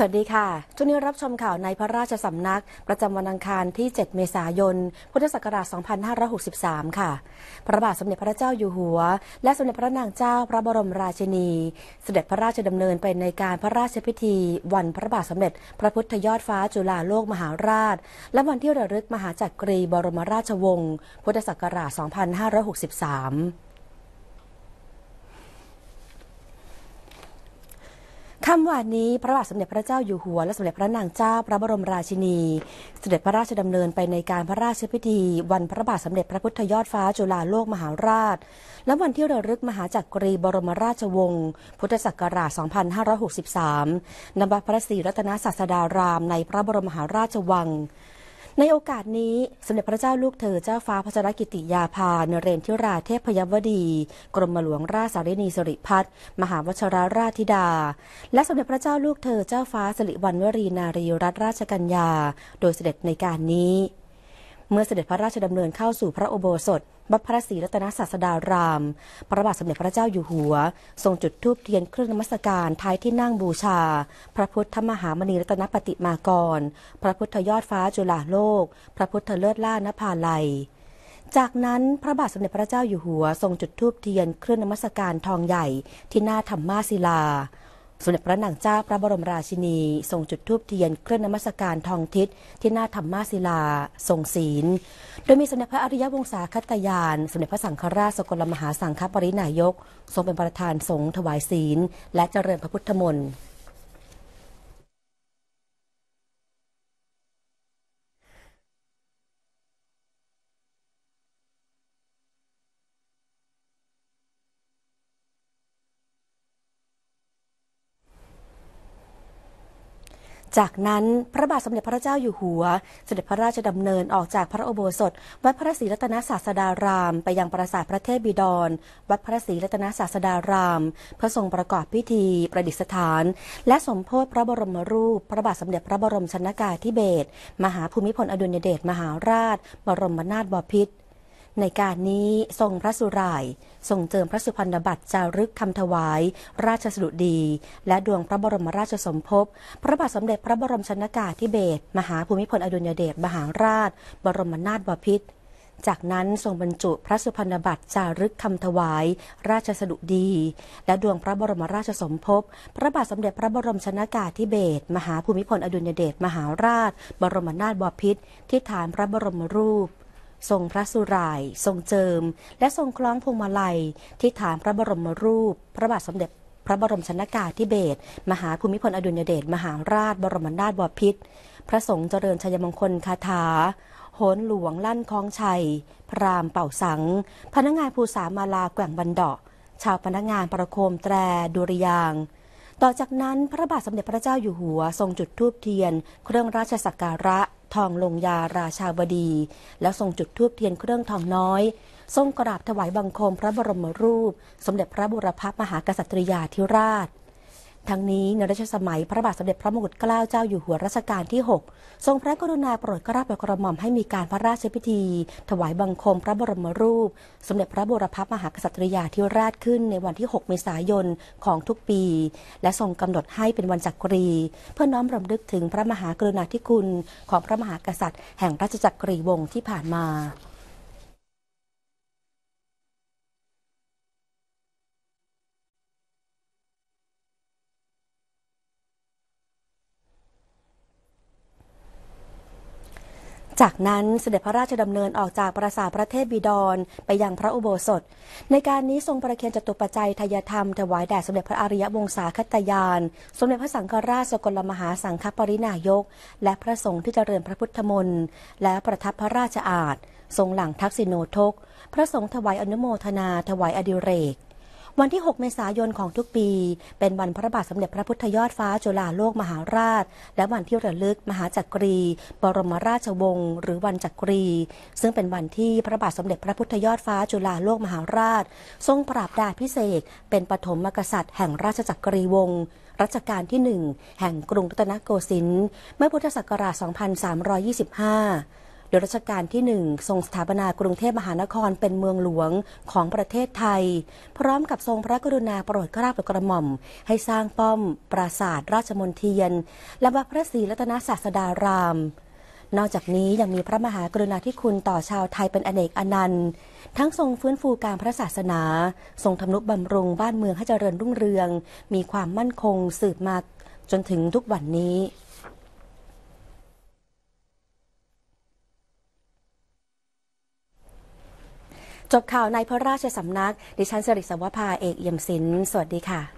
สวัสดีค่ะ ช่วงนี้รับชมข่าวในพระราชสำนักประจำวันอังคารที่ 7 เมษายน พุทธศักราช 2563 ค่ะ พระบาทสมเด็จพระเจ้าอยู่หัว และสมเด็จพระนางเจ้าพระบรมราชินี เสด็จพระราชดำเนินไปในการพระราชพิธี วันพระบาทสมเด็จ พระพุทธยอดฟ้าจุฬาโลกมหาราช และวันที่ระลึกมหาจักรีบรมราชวงศ์ พุทธศักราช 2563ค่ำวานนี้พระบาทสมเด็จพระเจ้าอยู่หัวและสมเด็จพระนางเจ้าพระบรมราชินีสเสด็จพระราชดำเนินไปในการพระราชพิธี วันพระบาทสมเด็จพระพุทธยอดฟ้าจุฬาโลกมหาราช และวันที่ระลึกมหาจักรีบรมราชวงศ์พุทธศักราช 2563นบพระศรีรัตนศาสดารามในพระบรมมหาราชวังในโอกาสนี้สมเด็จพระเจ้าลูกเธอเจ้าฟ้าพัชรกิติยาภาเนเรนทิราเทพพยวดี กรมหลวงราชสารินีสริพัฒน์มหาวชราราธิดา และสมเด็จพระเจ้าลูกเธอเจ้าฟ้าสิริวัณวรีนารีรัตนราชกัญญาโดยเสด็จในการนี้ เมื่อเสด็จพระราชดำเนินเข้าสู่พระโอโบสถวัดพระศรีรัตนศาสดาราม พระบาทสมเด็จพระเจ้าอยู่หัวทรงจุดธูปเทียนเครื่องนมัสการท้ายที่นั่งบูชา พระพุทธมหามณีรัตนปฏิมากร พระพุทธยอดฟ้าจุฬาโลก พระพุทธเลิศล่านภาลัย จากนั้นพระบาทสมเด็จพระเจ้าอยู่หัวทรงจุดธูปเทียนเครื่องนมัสการทองใหญ่ที่หน้าธรรมมาศิลาสมเด็จพระนางเจ้าพระบรมราชินีทรงจุดธูปเทียนเครื่องนมัสการทองทิศ ที่หน้าธรรมาศิลาทรงศีล โดยมีสมเด็จพระอริยวงศาคตยาน สมเด็จพระสังฆราชสกลมหาสังฆปรินายกทรงเป็นประธานสงฆ์ถวายศีล และเจริญพระพุทธมนต์จากนั้นพระบาทสมเด็จพระเจ้าอยู่หัว เสด็จพระราชดำเนินออกจากพระโอโบสถ วัดพระศรีรัตนศาสดารามไปยังปราสาทพระเทพบิดร วัดพระศรีรัตนศาสดารามเพื่อทรงประกอบพิธี ประดิษฐาน และสมโพธพระบรมรูป พระบาทสมเด็จพระบรมชนากาธิเบศรมหาภูมิพลอดุลยเดชมหาราช บรมนาถบพิตรในการนี้ทรงพระสุรายทรงเจิมพระสุพรรณบัตรจารึกคำถวาย ราชสดุดีและดวงพระบรมราชสมภพพระบาทสมเด็จพระบรมชนากาธิเบศรมหาภูมิพลอดุลยเดชมหาราช บรมนาถบพิตรจากนั้นทรงบรรจุพระสุพรรณบัตรจารึกคำถวาย ราชสดุดี และดวงพระบรมราชสมภพพระบาทสมเด็จพระบรมชนากาธิเบศรมหาภูมิพลอดุลยเดชมหาราช บรมนาถบพิตรที่ฐานพระบรมรูปทรงพระสุราย ทรงเจิม และทรงคล้องพวงมาลัย ที่ฐานพระบรมรูป พระบาทสมเด็จพระบรมชนากาธิเบศร มหาภูมิพลอดุลยเดช มหาราชบรมนาถบพิตร พระสงฆ์เจริญชัยมงคลคาถา โหนหลวงลั่นคลองชัย พรามเป่าสัง พนักงานภูสามาลาแกว่งบันดาชาวพนักงานประโคมแตรดุริยาง ต่อจากนั้นพระบาทสมเด็จพระเจ้าอยู่หัว ทรงจุดธูปเทียน เครื่องราชสักการะทองลงยาราชาบดีแล้วทรงจุดทูบเทียนเครื่องทองน้อย ทรงกราบถวายบังคมพระบรมรูป สมเด็จพระบุรพมหากษัตริยาธิราชทั้งนี้ในรัชสมัยพระบาทสมเด็จพระมงกุฎเกล้าเจ้าอยู่หัวรัชกาลที่ 6ทรงพระกรุณาโปรดกราบกระหม่อมให้มีการพระราชพิธี ถวายบังคม พระบรมรูป สมเด็จพระบรรพมหากษัตริยาธิราชขึ้นในวันที่ 6 เมษายนของทุกปี และทรงกำหนดให้เป็นวันจักรี เพื่อน้อมรำลึกถึงพระมหากรุณาธิคุณของพระมหากษัตริย์แห่งราชจักรีวงศ์ที่ผ่านมาจากนั้นเสด็จพระราชดำเนินออกจากปราสาทพระเทพบิดร ไปยังพระอุโบสถ ในการนี้ ทรงประเคนจตุปัจจัยทายธรรมถวายแด่สมเด็จพระอริยวงศาคตยาน สมเด็จพระสังฆราชสกลมหาสังฆปรินายก และพระสงฆ์ที่เจริญพระพุทธมนต์และประทับพระราชอาจทรงหลังทักษิโนทก พระสงฆ์ถวายอนุโมทนา ถวายอดิเรกวันที่ 6 เมษายนของทุกปี เป็นวันพระบาทสมเด็จพระพุทธยอด ฟ้าจุฬาโลกมหาราช และวันที่ระลึกมหาจักรี บรมราชวงศ์หรือวันจักรี ซึ่งเป็นวันที่พระบาทสมเด็จพระพุทธยอดฟ้าจุฬาโลกมหาราช ทรงปราบดาพิเศษ เป็นปฐมกษัตริย์ แห่งราชจักรีวงศ์รัชกาลที่ 1 แห่งกรุงรัตนโกสินทร์เมื่อพุทธศักราช 2325โดยรัชกาลที่หนึ่งทรงสถาปนากรุงเทพมหานครเป็นเมืองหลวงของประเทศไทย พร้อมกับทรงพระกรุณาโปรดกราโปรดกระหม่อม ให้สร้างป้อมปราสาทราชมนเทียนและวัดพระศรีรัตนศาสดาราม นอกจากนี้ยังมีพระมหากรุณาธิคุณต่อชาวไทยเป็นอเนกอนันต์ทั้งทรงฟื้นฟูการพระศาสนา ทรงทำนุบำรุงบ้านเมืองให้เจริญรุ่งเรือง มีความมั่นคง สืบมาจนถึงทุกวันนี้จบข่าวในพระราชสำนัก ดิฉันสริสวัภาเอกเอี่ยมศิลป์สวัสดีค่ะ